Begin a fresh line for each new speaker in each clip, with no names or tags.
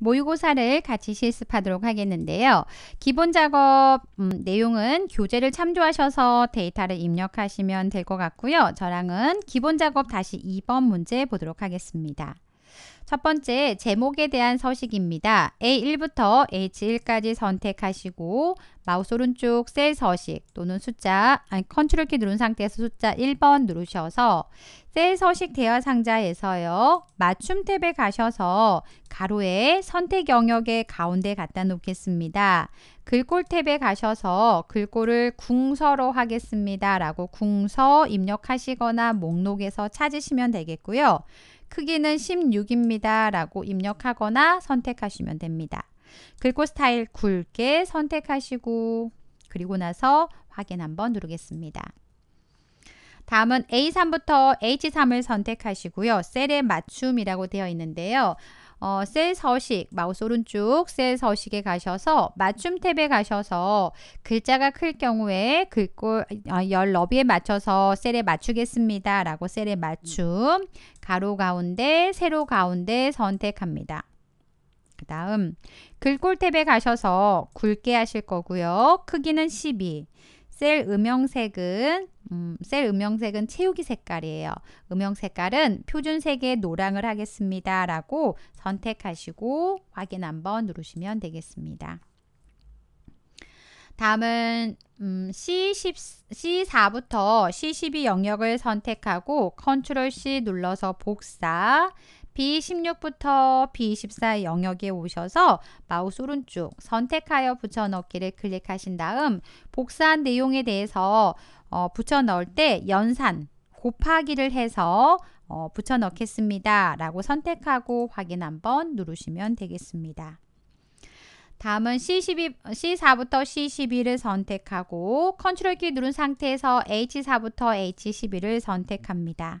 모의고사를 같이 실습하도록 하겠는데요. 기본 작업 음, 내용은 교재를 참조하셔서 데이터를 입력하시면 될 것 같고요. 저랑은 기본 작업 다시 2번 문제 보도록 하겠습니다. 첫 번째 제목에 대한 서식입니다. A1부터 H1까지 선택하시고 마우스 오른쪽 셀 서식 또는 숫자 아니 컨트롤 키 누른 상태에서 숫자 1번 누르셔서 셀 서식 대화 상자에서요. 맞춤 탭에 가셔서 가로에 선택 영역의 가운데 갖다 놓겠습니다. 글꼴 탭에 가셔서 글꼴을 궁서로 하겠습니다. 라고 궁서 입력하시거나 목록에서 찾으시면 되겠고요. 크기는 16입니다. 라고 입력하거나 선택하시면 됩니다. 글꼴 스타일 굵게 선택하시고 그리고 나서 확인 한번 누르겠습니다. 다음은 A3부터 H3을 선택하시고요. 셀에 맞춤이라고 되어 있는데요. 어, 셀 서식 마우스 오른쪽 셀 서식에 가셔서 맞춤 탭에 가셔서 글자가 클 경우에 글꼴 어, 아, 14비에 맞춰서 셀에 맞추겠습니다. 라고 셀에 맞춤 가로 가운데 세로 가운데 선택합니다. 그 다음 글꼴 탭에 가셔서 굵게 하실 거고요. 크기는 12셀 음영색은 음, 셀 음영색은 채우기 색깔이에요. 음영 색깔은 표준색의 노랑을 하겠습니다. 라고 선택하시고 확인 한번 누르시면 되겠습니다. 다음은 음, C10, C4부터 C12 영역을 선택하고 컨트롤 C 눌러서 복사 B16부터 B24 영역에 오셔서 마우스 오른쪽 선택하여 붙여넣기를 클릭하신 다음 복사한 내용에 대해서 어, 붙여넣을 때 연산 곱하기를 해서 어, 붙여넣겠습니다. 라고 선택하고 확인 한번 누르시면 되겠습니다. 다음은 C12, C4부터 C12를 선택하고 컨트롤 키 누른 상태에서 H4부터 H12를 선택합니다.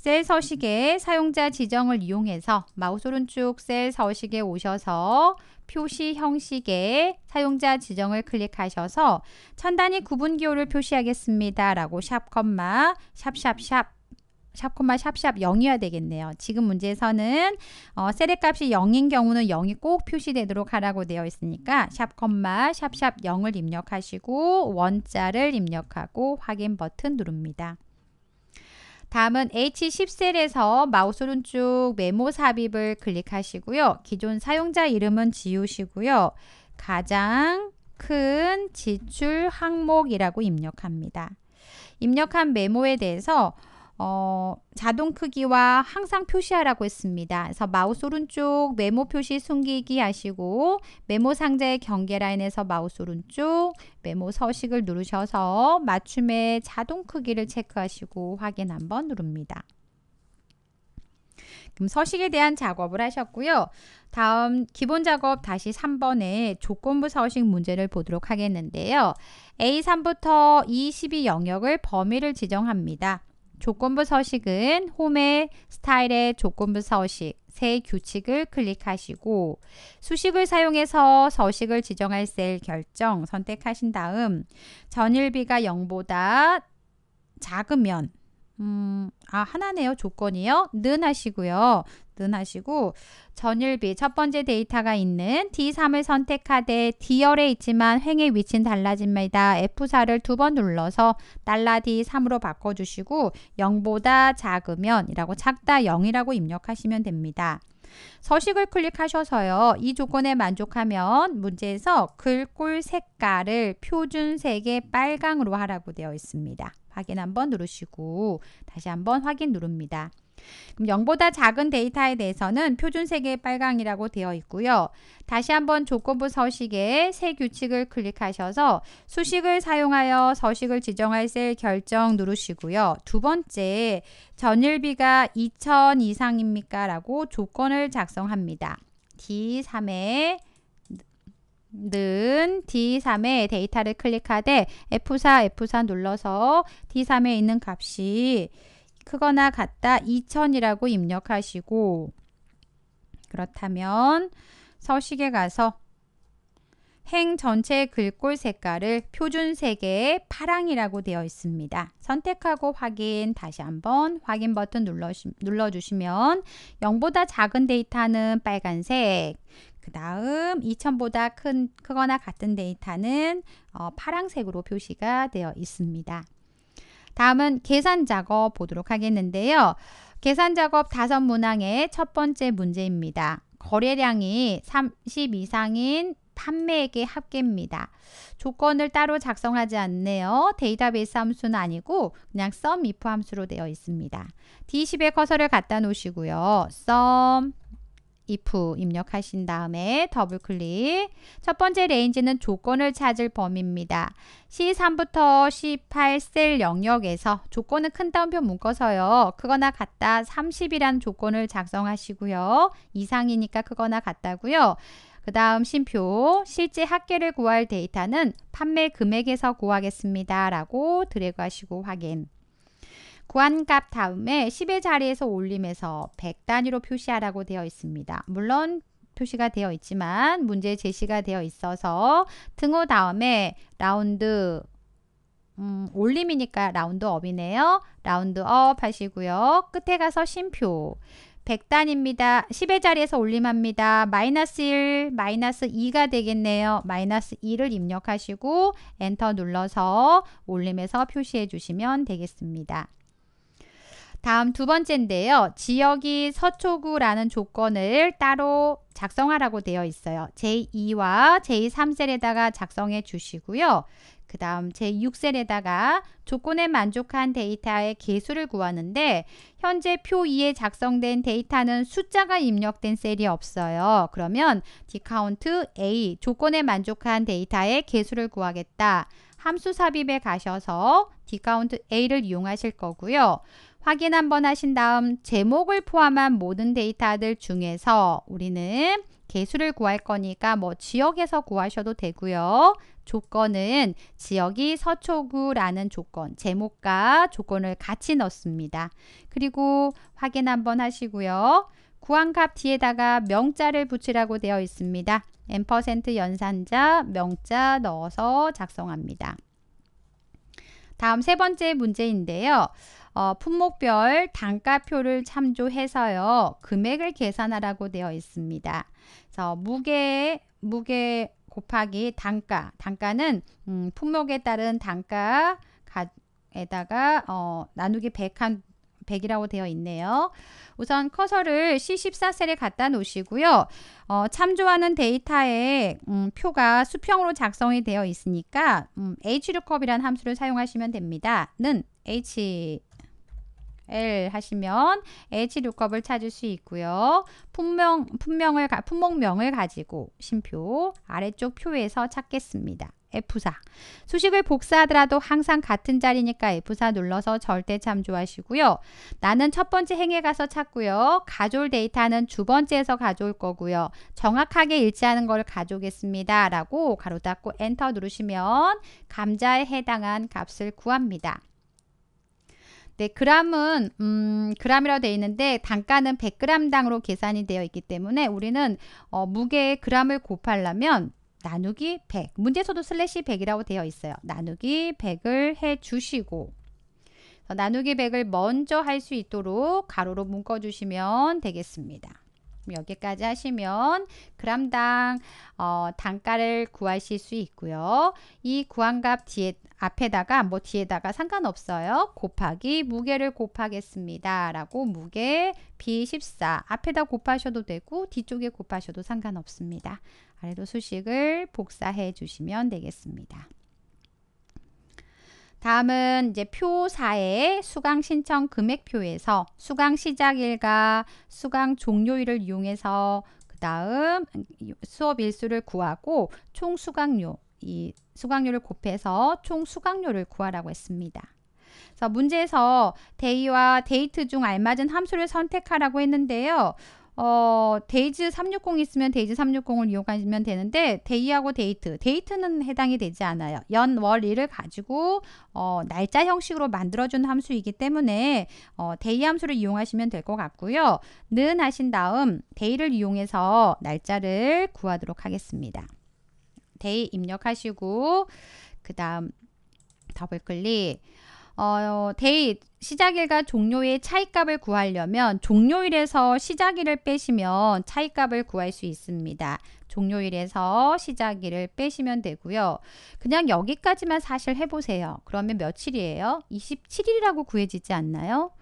셀 서식의 사용자 지정을 이용해서 마우스 오른쪽 셀 서식에 오셔서 표시 형식의 사용자 지정을 클릭하셔서 천단위 구분 기호를 표시하겠습니다. 라고 샵컴마 샵샵샵 샵 콤마 샵샵 0이어야 되겠네요. 지금 문제에서는 어, 셀의 값이 0인 경우는 0이 꼭 표시되도록 하라고 되어 있으니까 샵 콤마 샵샵 0을 입력하시고 원자를 입력하고 확인 버튼 누릅니다. 다음은 H10셀에서 마우스 오른쪽 메모 삽입을 클릭하시고요. 기존 사용자 이름은 지우시고요. 가장 큰 지출 항목이라고 입력합니다. 입력한 메모에 대해서 어, 자동 크기와 항상 표시하라고 했습니다. 그래서 마우스 오른쪽 메모 표시 숨기기 하시고 메모 상자의 경계 라인에서 마우스 오른쪽 메모 서식을 누르셔서 맞춤의 자동 크기를 체크하시고 확인 한번 누릅니다. 그럼 서식에 대한 작업을 하셨고요. 다음 기본 작업 다시 3번에 조건부 서식 문제를 보도록 하겠는데요. A3부터 E12 영역을 범위를 지정합니다. 조건부 서식은 홈의 스타일의 조건부 서식 새 규칙을 클릭하시고 수식을 사용해서 서식을 지정할 셀 결정 선택하신 다음 전일비가 0보다 작으면 음, 아 하나네요 조건이요 는 하시고요 구하시고 전일비 첫 번째 데이터가 있는 D3을 선택하되 D열에 있지만 횡의 위치는 달라집니다. F4를 두 번 눌러서 달러 D3으로 바꿔주시고 0보다 작으면 이라고 작다 0이라고 입력하시면 됩니다. 서식을 클릭하셔서요. 이 조건에 만족하면 문제에서 글꼴 색깔을 표준색의 빨강으로 하라고 되어 있습니다. 확인 한번 누르시고 다시 한번 확인 누릅니다. 그럼 0보다 작은 데이터에 대해서는 표준 색의 빨강이라고 되어 있고요. 다시 한번 조건부 서식의 새 규칙을 클릭하셔서 수식을 사용하여 서식을 지정할 셀 결정 누르시고요. 두 번째, 전일비가 2000 이상입니까? 라고 조건을 작성합니다. D3에 는 D3의 데이터를 클릭하되 F4, F4 눌러서 D3에 있는 값이 크거나 같다 2000이라고 입력하시고 그렇다면 서식에 가서 행전체 글꼴 색깔을 표준색의 파랑이라고 되어 있습니다. 선택하고 확인 다시 한번 확인 버튼 눌러 주시면 0보다 작은 데이터는 빨간색 그 다음 2000보다 큰, 크거나 같은 데이터는 어, 파랑색으로 표시가 되어 있습니다. 다음은 계산 작업 보도록 하겠는데요. 계산 작업 다섯 문항의 첫 번째 문제입니다. 거래량이 30 이상인 판매액의 합계입니다. 조건을 따로 작성하지 않네요. 데이터베이스 함수는 아니고 그냥 sum if 함수로 되어 있습니다. d 1 0의 커서를 갖다 놓으시고요. sum if 입력하신 다음에 더블 클릭 첫 번째 레인지는 조건을 찾을 범위입니다. C3부터 C8셀 영역에서 조건은 큰 따옴표 묶어서요. 크거나 같다 30이란 조건을 작성하시고요. 이상이니까 크거나 같다고요. 그 다음 심표 실제 합계를 구할 데이터는 판매 금액에서 구하겠습니다. 라고 드래그 하시고 확인 구한값 다음에 10의 자리에서 올림해서 100 단위로 표시하라고 되어 있습니다. 물론 표시가 되어 있지만 문제 제시가 되어 있어서 등호 다음에 라운드 음, 올림이니까 라운드업이네요. 라운드업 하시고요. 끝에 가서 심표 100단입니다. 10의 자리에서 올림합니다. 마이너스 1, 마이너스 2가 되겠네요. 마이너스 2를 입력하시고 엔터 눌러서 올림해서 표시해 주시면 되겠습니다. 다음 두 번째인데요. 지역이 서초구라는 조건을 따로 작성하라고 되어 있어요. 제2와 제3셀에다가 작성해 주시고요. 그 다음 제6셀에다가 조건에 만족한 데이터의 개수를 구하는데 현재 표 2에 작성된 데이터는 숫자가 입력된 셀이 없어요. 그러면 디카운트 A 조건에 만족한 데이터의 개수를 구하겠다. 함수 삽입에 가셔서 디카운트 A를 이용하실 거고요. 확인 한번 하신 다음 제목을 포함한 모든 데이터들 중에서 우리는 개수를 구할 거니까 뭐 지역에서 구하셔도 되고요. 조건은 지역이 서초구라는 조건, 제목과 조건을 같이 넣습니다. 그리고 확인 한번 하시고요. 구한값 뒤에다가 명자를 붙이라고 되어 있습니다. n% 연산자 명자 넣어서 작성합니다. 다음 세 번째 문제인데요. 어, 품목별 단가표를 참조해서요. 금액을 계산하라고 되어 있습니다. 그래서 무게 무게 곱하기 단가. 단가는 음, 품목에 따른 단가에다가 어, 나누기 100한 100이라고 되어 있네요. 우선 커서를 C14셀에 갖다 놓으시고요. 어, 참조하는 데이터의 음, 표가 수평으로 작성이 되어 있으니까 음, hlookup 이란 함수를 사용하시면 됩니다. 는 h L 하시면 H 루컵을 찾을 수 있고요. 품명, 품명을, 품목명을 가지고 심표 아래쪽 표에서 찾겠습니다. F4. 수식을 복사하더라도 항상 같은 자리니까 F4 눌러서 절대 참조하시고요. 나는 첫 번째 행에 가서 찾고요. 가져올 데이터는 두 번째에서 가져올 거고요. 정확하게 일치하는 걸 가져오겠습니다. 라고 가로 닫고 엔터 누르시면 감자에 해당한 값을 구합니다. 네, 그램은 음, 그램이라고 되어 있는데 단가는 100g당으로 계산이 되어 있기 때문에 우리는 어, 무게의 그램을 곱하려면 나누기 100 문제에서도 슬래시 100이라고 되어 있어요. 나누기 100을 해 주시고 나누기 100을 먼저 할 수 있도록 가로로 묶어 주시면 되겠습니다. 여기까지 하시면 그람당 어, 단가를 구하실 수 있고요. 이 구한값 뒤에 앞에다가 뭐 뒤에다가 상관없어요. 곱하기 무게를 곱하겠습니다. 라고 무게 B14 앞에다 곱하셔도 되고 뒤쪽에 곱하셔도 상관없습니다. 아래로 수식을 복사해 주시면 되겠습니다. 다음은 이제 표사의 수강 신청 금액표에서 수강 시작일과 수강 종료일을 이용해서 그 다음 수업 일수를 구하고 총 수강료 이 수강료를 곱해서 총 수강료를 구하라고 했습니다. 그래서 문제에서 데이와 데이트 중 알맞은 함수를 선택하라고 했는데요. 어, 데이즈 360 있으면 데이즈 360을 이용하시면 되는데 데이하고 데이트, 데이트는 해당이 되지 않아요. 연, 월, 일을 가지고 어, 날짜 형식으로 만들어준 함수이기 때문에 어, 데이 함수를 이용하시면 될 것 같고요. 는 하신 다음 데이를 이용해서 날짜를 구하도록 하겠습니다. 데이 입력하시고 그 다음 더블 클릭 어, 데이 시작일과 종료일 차이값을 구하려면 종료일에서 시작일을 빼시면 차이값을 구할 수 있습니다. 종료일에서 시작일을 빼시면 되고요. 그냥 여기까지만 사실 해보세요. 그러면 며칠이에요? 27일이라고 구해지지 않나요?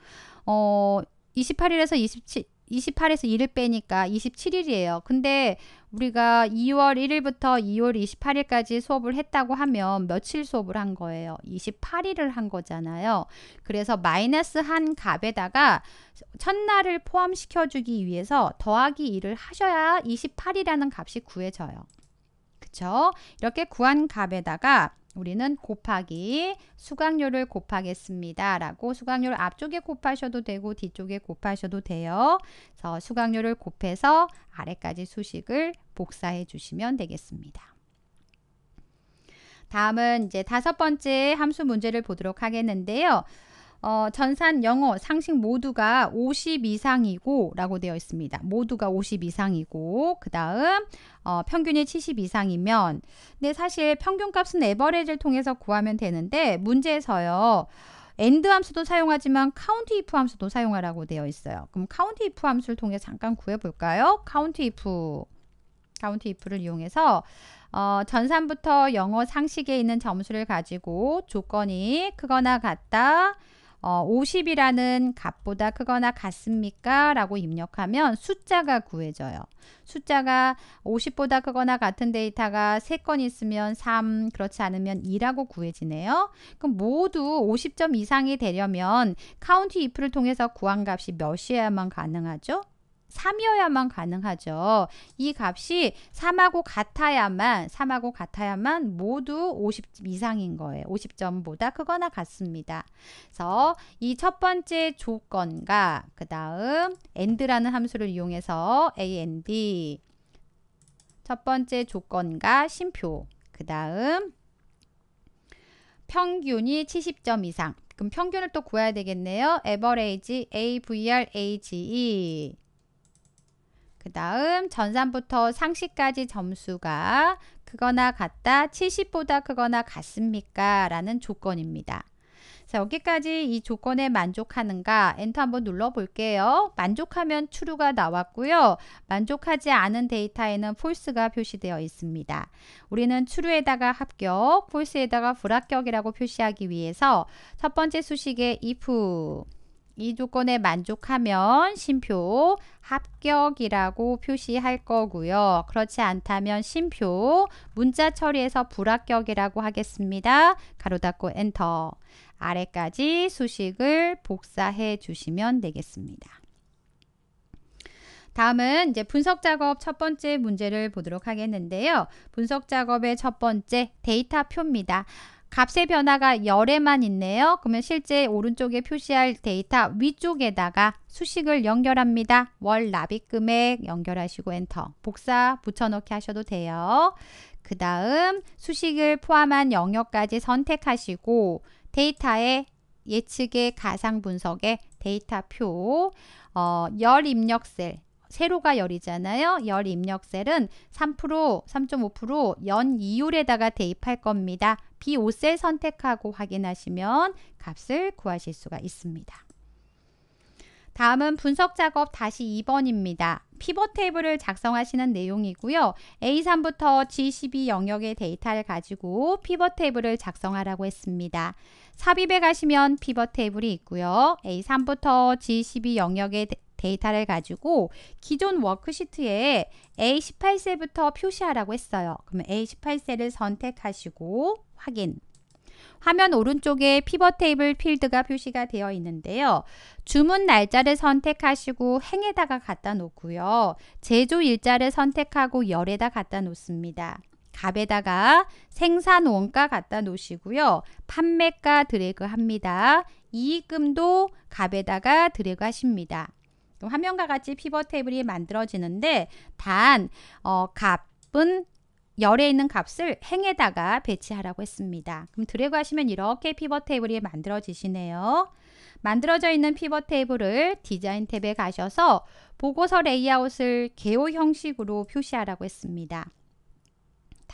어, 28일에서 27, 일 28에서 2를 빼니까 27일이에요. 근데 우리가 2월 1일부터 2월 28일까지 수업을 했다고 하면 며칠 수업을 한 거예요? 28일을 한 거잖아요. 그래서 마이너스 한 값에다가 첫날을 포함시켜 주기 위해서 더하기 2을 하셔야 28이라는 값이 구해져요. 그쵸? 이렇게 구한 값에다가 우리는 곱하기 수강료를 곱하겠습니다. 라고 수강료를 앞쪽에 곱하셔도 되고 뒤쪽에 곱하셔도 돼요. 그래서 수강료를 곱해서 아래까지 수식을 복사해 주시면 되겠습니다. 다음은 이제 다섯 번째 함수 문제를 보도록 하겠는데요. 어, 전산 영어 상식 모두가 50 이상이고 라고 되어 있습니다. 모두가 50 이상이고 그 다음 어, 평균이 70 이상이면 근데 사실 평균값은 에버리지를 통해서 구하면 되는데 문제에서요. 엔드 함수도 사용하지만 카운트 이프 함수도 사용하라고 되어 있어요. 그럼 카운트 이프 함수를 통해 잠깐 구해 볼까요? 카운트 이프 카운트 if를 이용해서 어, 전산부터 영어 상식에 있는 점수를 가지고 조건이 크거나 같다 어, 50이라는 값보다 크거나 같습니까? 라고 입력하면 숫자가 구해져요. 숫자가 50보다 크거나 같은 데이터가 3건 있으면 3, 그렇지 않으면 2라고 구해지네요. 그럼 모두 50점 이상이 되려면 count if를 통해서 구한 값이 몇이어야만 가능하죠? 3이어야만 가능하죠. 이 값이 3하고 같아야만 3하고 같아야만 모두 50 이상인 거예요. 50점보다 크거나 같습니다. 그래서 이 첫 번째 조건과 그 다음 and라는 함수를 이용해서 and 첫 번째 조건과 심표 그 다음 평균이 70점 이상 그럼 평균을 또 구해야 되겠네요. average, AVR, AGE 그 다음 전산부터 상시까지 점수가 크거나 같다 70보다 크거나 같습니까 라는 조건입니다. 자 여기까지 이 조건에 만족하는가 엔터 한번 눌러 볼게요. 만족하면 true가 나왔고요. 만족하지 않은 데이터에는 false가 표시되어 있습니다. 우리는 true에다가 합격, false에다가 불합격이라고 표시하기 위해서 첫 번째 수식에 if 이 조건에 만족하면 심표 합격이라고 표시할 거고요. 그렇지 않다면 심표 문자 처리에서 불합격이라고 하겠습니다. 가로 닫고 엔터 아래까지 수식을 복사해 주시면 되겠습니다. 다음은 이제 분석 작업 첫 번째 문제를 보도록 하겠는데요. 분석 작업의 첫 번째 데이터 표입니다. 값의 변화가 열에만 있네요. 그러면 실제 오른쪽에 표시할 데이터 위쪽에다가 수식을 연결합니다. 월 납입 금액 연결하시고 엔터 복사 붙여넣기 하셔도 돼요. 그 다음 수식을 포함한 영역까지 선택하시고 데이터의 예측의 가상 분석의 데이터표 어, 열 입력 셀 세로가 열이잖아요. 열 입력셀은 3%, 3.5%연 이율에다가 대입할 겁니다. B5셀 선택하고 확인하시면 값을 구하실 수가 있습니다. 다음은 분석 작업 다시 2번입니다. 피벗 테이블을 작성하시는 내용이고요. A3부터 G12 영역의 데이터를 가지고 피벗 테이블을 작성하라고 했습니다. 삽입에 가시면 피벗 테이블이 있고요. A3부터 G12 영역의 데이터를 가지고 기존 워크시트에 A18셀부터 표시하라고 했어요. 그럼 A18셀을 선택하시고 확인 화면 오른쪽에 피벗 테이블 필드가 표시가 되어 있는데요. 주문 날짜를 선택하시고 행에다가 갖다 놓고요. 제조 일자를 선택하고 열에다 갖다 놓습니다. 갑에다가 생산 원가 갖다 놓으시고요. 판매가 드래그 합니다. 이익금도 갑에다가 드래그 하십니다. 화면과 같이 피벗 테이블이 만들어지는데 단 어, 값은 열에 있는 값을 행에다가 배치하라고 했습니다. 그럼 드래그 하시면 이렇게 피벗 테이블이 만들어지시네요. 만들어져 있는 피벗 테이블을 디자인 탭에 가셔서 보고서 레이아웃을 개호 형식으로 표시하라고 했습니다.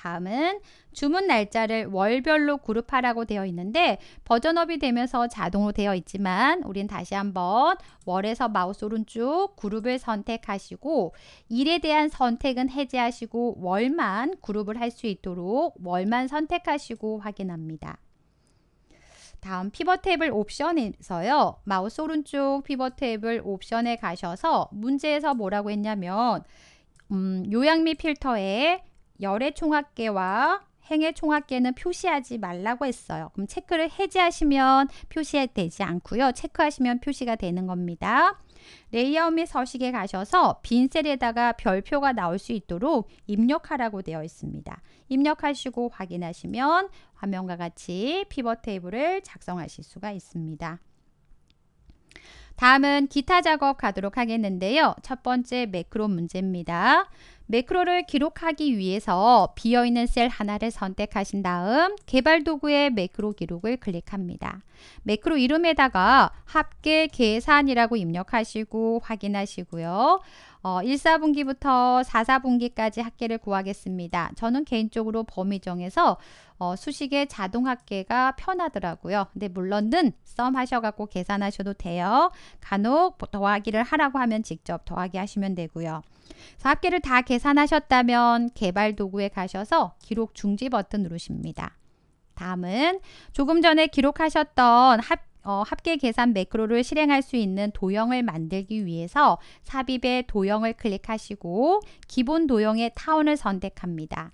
다음은 주문 날짜를 월별로 그룹하라고 되어 있는데 버전업이 되면서 자동으로 되어 있지만 우린 다시 한번 월에서 마우스 오른쪽 그룹을 선택하시고 일에 대한 선택은 해제하시고 월만 그룹을 할 수 있도록 월만 선택하시고 확인합니다. 다음 피벗 탭을 옵션에서요. 마우스 오른쪽 피벗 탭을 옵션에 가셔서 문제에서 뭐라고 했냐면 음, 요양 및 필터에 열의 총합계와 행의 총합계는 표시하지 말라고 했어요. 그럼 체크를 해제하시면 표시되지 않고요. 체크하시면 표시가 되는 겁니다. 레이아웃 및 서식에 가셔서 빈 셀에다가 별표가 나올 수 있도록 입력하라고 되어 있습니다. 입력하시고 확인하시면 화면과 같이 피벗 테이블을 작성하실 수가 있습니다. 다음은 기타 작업 가도록 하겠는데요. 첫 번째 매크로 문제입니다. 매크로를 기록하기 위해서 비어있는 셀 하나를 선택하신 다음 개발 도구의 매크로 기록을 클릭합니다. 매크로 이름에다가 합계 계산이라고 입력하시고 확인하시고요. 어, 1 4분기부터4 4분기까지 학계를 구하겠습니다. 저는 개인적으로 범위 정해서 어, 수식의 자동 학계가 편하더라고요. 근데 물론 는썸 하셔갖고 계산하셔도 돼요. 간혹 더하기를 하라고 하면 직접 더하기 하시면 되고요. 그래서 합계를 다 계산하셨다면 개발 도구에 가셔서 기록 중지 버튼 누르십니다. 다음은 조금 전에 기록하셨던 합계 어, 합계 계산 매크로를 실행할 수 있는 도형을 만들기 위해서 삽입의 도형을 클릭하시고 기본 도형의 타원을 선택합니다.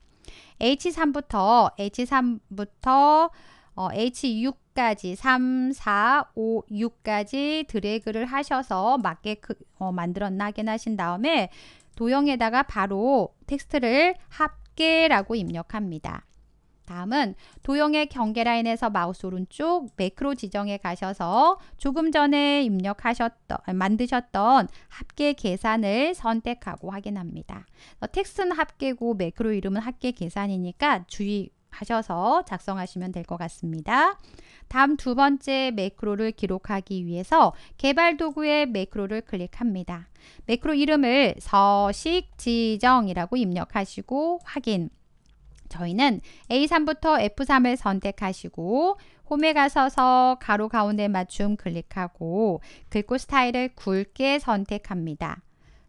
H3부터 H3부터 어, H6까지 3, 4, 5, 6까지 드래그를 하셔서 맞게 그, 어, 만들었나 확인하신 다음에 도형에다가 바로 텍스트를 합계라고 입력합니다. 다음은 도형의 경계 라인에서 마우스 오른쪽 매크로 지정에 가셔서 조금 전에 입력하셨던 만드셨던 합계 계산을 선택하고 확인합니다. 어, 텍스트는 합계고 매크로 이름은 합계 계산이니까 주의 하셔서 작성하시면 될 것 같습니다. 다음 두 번째 매크로를 기록하기 위해서 개발 도구의 매크로를 클릭합니다. 매크로 이름을 서식 지정이라고 입력하시고 확인. 저희는 A3부터 F3을 선택하시고 홈에 가서서 가로 가운데 맞춤 클릭하고 글꼴 스타일을 굵게 선택합니다.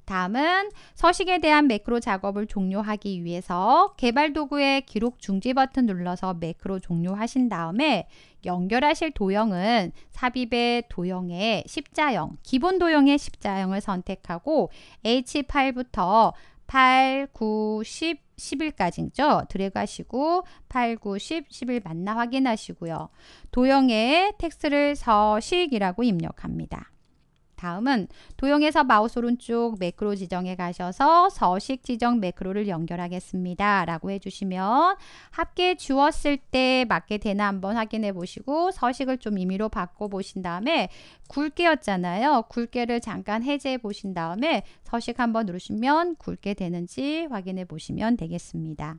다음은 서식에 대한 매크로 작업을 종료하기 위해서 개발 도구의 기록 중지 버튼 눌러서 매크로 종료하신 다음에 연결하실 도형은 삽입의 도형의 십자형, 기본 도형의 십자형을 선택하고 H8부터 8, 9, 10, 10일까지죠. 드래그하시고 8, 9, 10, 11 만나 확인하시고요. 도형에 텍스를 서식이라고 입력합니다. 다음은 도형에서 마우스 오른쪽 매크로 지정에 가셔서 서식 지정 매크로를 연결하겠습니다. 라고 해주시면 합계 주었을 때 맞게 되나 한번 확인해 보시고 서식을 좀 임의로 바꿔 보신 다음에 굵게였잖아요. 굵게를 잠깐 해제해 보신 다음에 서식 한번 누르시면 굵게 되는지 확인해 보시면 되겠습니다.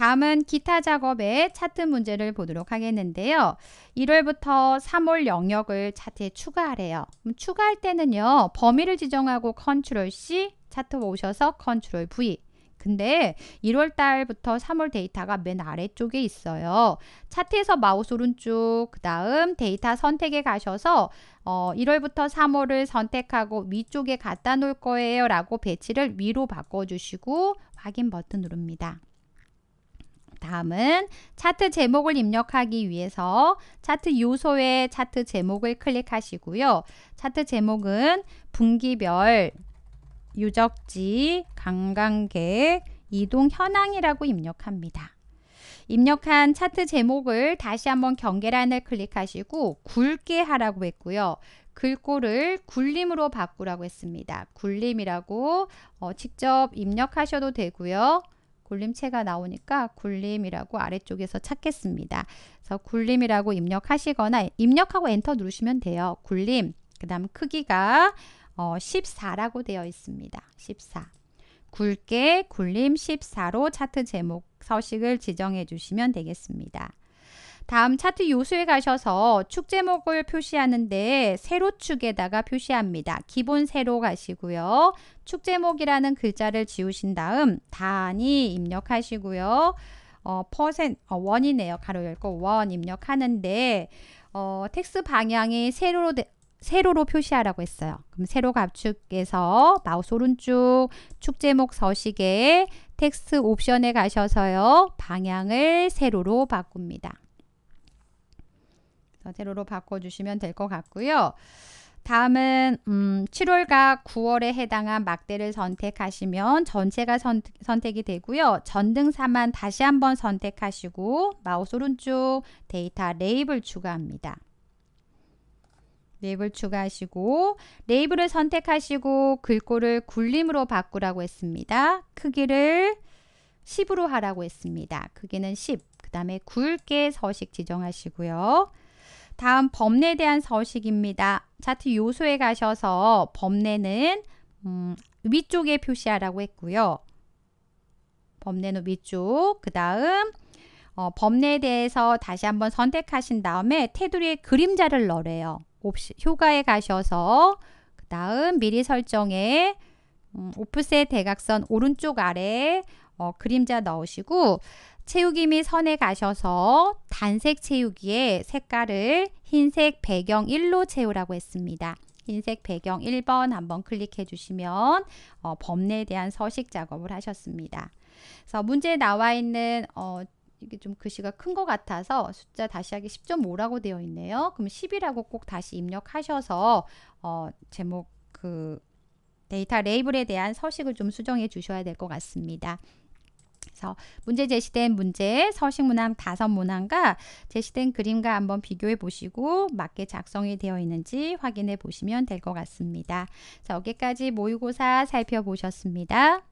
다음은 기타 작업의 차트 문제를 보도록 하겠는데요. 1월부터 3월 영역을 차트에 추가하래요. 추가할 때는요. 범위를 지정하고 컨트롤 C, 차트 오셔서 컨트롤 V. 근데 1월 달부터 3월 데이터가 맨 아래쪽에 있어요. 차트에서 마우스 오른쪽, 그 다음 데이터 선택에 가셔서 어, 1월부터 3월을 선택하고 위쪽에 갖다 놓을 거예요 라고 배치를 위로 바꿔주시고 확인 버튼 누릅니다. 다음은 차트 제목을 입력하기 위해서 차트 요소에 차트 제목을 클릭하시고요. 차트 제목은 분기별 유적지, 관광객, 이동 현황이라고 입력합니다. 입력한 차트 제목을 다시 한번 경계란을 클릭하시고 굵게 하라고 했고요. 글꼴을 굴림으로 바꾸라고 했습니다. 굴림이라고 어, 직접 입력하셔도 되고요. 굴림체가 나오니까 굴림이라고 아래쪽에서 찾겠습니다. 그래서 굴림이라고 입력하시거나 입력하고 엔터 누르시면 돼요. 굴림. 그 다음 크기가 어, 14라고 되어 있습니다. 14. 굵게 굴림 14로 차트 제목 서식을 지정해 주시면 되겠습니다. 다음 차트 요소에 가셔서 축 제목을 표시하는데 세로축에다가 표시합니다. 기본 세로 가시고요. 축 제목이라는 글자를 지우신 다음 단위 입력하시고요. 어, 퍼센, 어, 원이네요. 가로 열고 원 입력하는데 어, 텍스 방향이 세로로 되, 세로로 표시하라고 했어요. 그럼 세로 감축에서 마우스 오른쪽 축 제목 서식에 텍스트 옵션에 가셔서요. 방향을 세로로 바꿉니다. 세로로 어, 바꿔주시면 될 것 같고요. 다음은 음, 7월과 9월에 해당한 막대를 선택하시면 전체가 선, 택이 되고요. 전등사만 다시 한번 선택하시고 마우스 오른쪽 데이터 레이블 추가합니다. 레이블 추가하시고 레이블을 선택하시고 글꼴을 굴림으로 바꾸라고 했습니다. 크기를 10으로 하라고 했습니다. 크기는 10, 그 다음에 굵게 서식 지정하시고요. 다음 범례에 대한 서식입니다. 차트 요소에 가셔서 범례는 음, 위쪽에 표시하라고 했고요. 범례는 위쪽, 그 다음 어, 범례에 대해서 다시 한번 선택하신 다음에 테두리에 그림자를 넣으래요. 옵시, 효과에 가셔서 그 다음 미리 설정에 음, 오프셋 대각선 오른쪽 아래 어, 그림자 넣으시고 채우기 및 선에 가셔서 단색 채우기에 색깔을 흰색 배경 1로 채우라고 했습니다. 흰색 배경 1번 한번 클릭해 주시면 어, 범례에 대한 서식 작업을 하셨습니다. 그래서 문제에 나와 있는 어, 이게 좀 글씨가 큰 것 같아서 숫자 다시 하기 10.5라고 되어 있네요. 그럼 10이라고 꼭 다시 입력하셔서 어, 제목 그 데이터 레이블에 대한 서식을 좀 수정해 주셔야 될 것 같습니다. 그래서 문제 제시된 문제 서식 문항 다섯 문항과 제시된 그림과 한번 비교해 보시고 맞게 작성이 되어 있는지 확인해 보시면 될 것 같습니다. 자, 여기까지 모의고사 살펴보셨습니다.